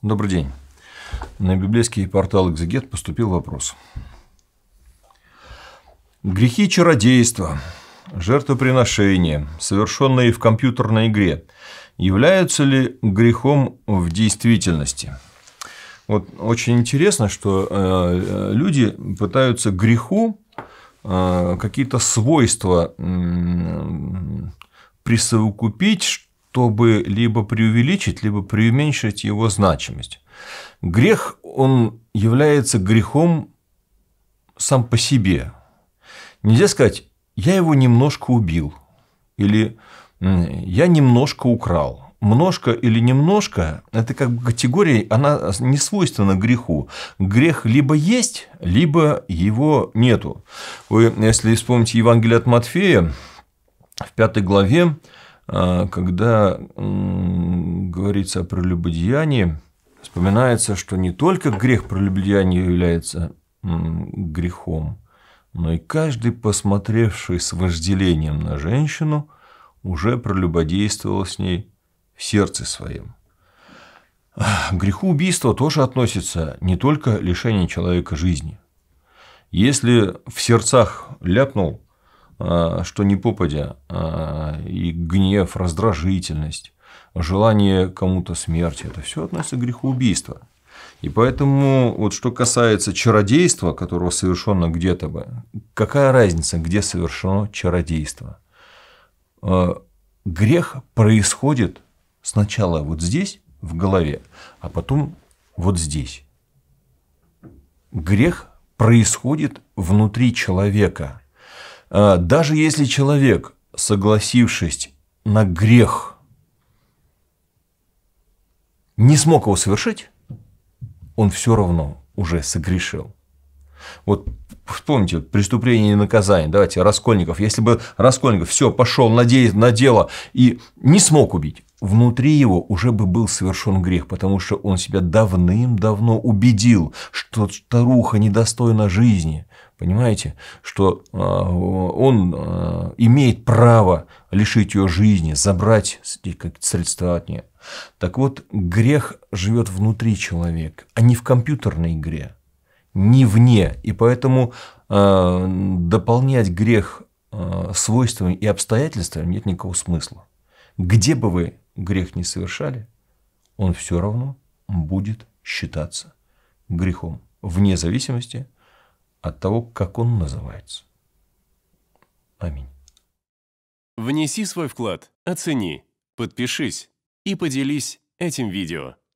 Добрый день. На библейский портал «Экзегет» поступил вопрос. Грехи чародейства, жертвоприношения, совершенные в компьютерной игре, являются ли грехом в действительности? Вот очень интересно, что э, э, люди пытаются греху э, какие-то свойства присовокупить, чтобы либо преувеличить, либо преуменьшить его значимость. Грех, он является грехом сам по себе. Нельзя сказать, я его немножко убил, или я немножко украл. Множко или немножко – это как бы категория, она не свойственна греху. Грех либо есть, либо его нету. Вы, если вспомните Евангелие от Матфея, в пятой главе а, когда говорится о прелюбодеянии, вспоминается, что не только грех прелюбодеяния является грехом, но и каждый, посмотревший с вожделением на женщину, уже прелюбодействовал с ней в сердце своем. К греху убийства тоже относится не только лишение человека жизни. Если в сердцах ляпнул Э, что не попадя, э, и гнев, раздражительность, желание кому-то смерти, это все относится к греху убийства. И поэтому, вот что касается чародейства, которого совершено где-то бы, какая разница, где совершено чародейство? Э, грех происходит сначала вот здесь, в голове, а потом вот здесь. Грех происходит внутри человека, Э, даже если человек, согласившись на грех, не смог его совершить, он все равно уже согрешил. Вот вспомните, преступление и наказание. Давайте, Раскольников. Если бы Раскольников все пошел на, де- на дело и не смог убить, внутри его уже бы был совершен грех, потому что он себя давным-давно убедил, что старуха недостойна жизни, Понимаете, что а, он а, имеет право лишить ее жизни, забрать средства от нее. Так вот, грех живет внутри человека, а не в компьютерной игре, не вне. И поэтому а, дополнять грех свойствами и обстоятельствами нет никакого смысла. Где бы вы грех не совершали, он все равно будет считаться грехом, вне зависимости – от того, как он называется. Аминь. Внеси свой вклад, оцени, подпишись и поделись этим видео.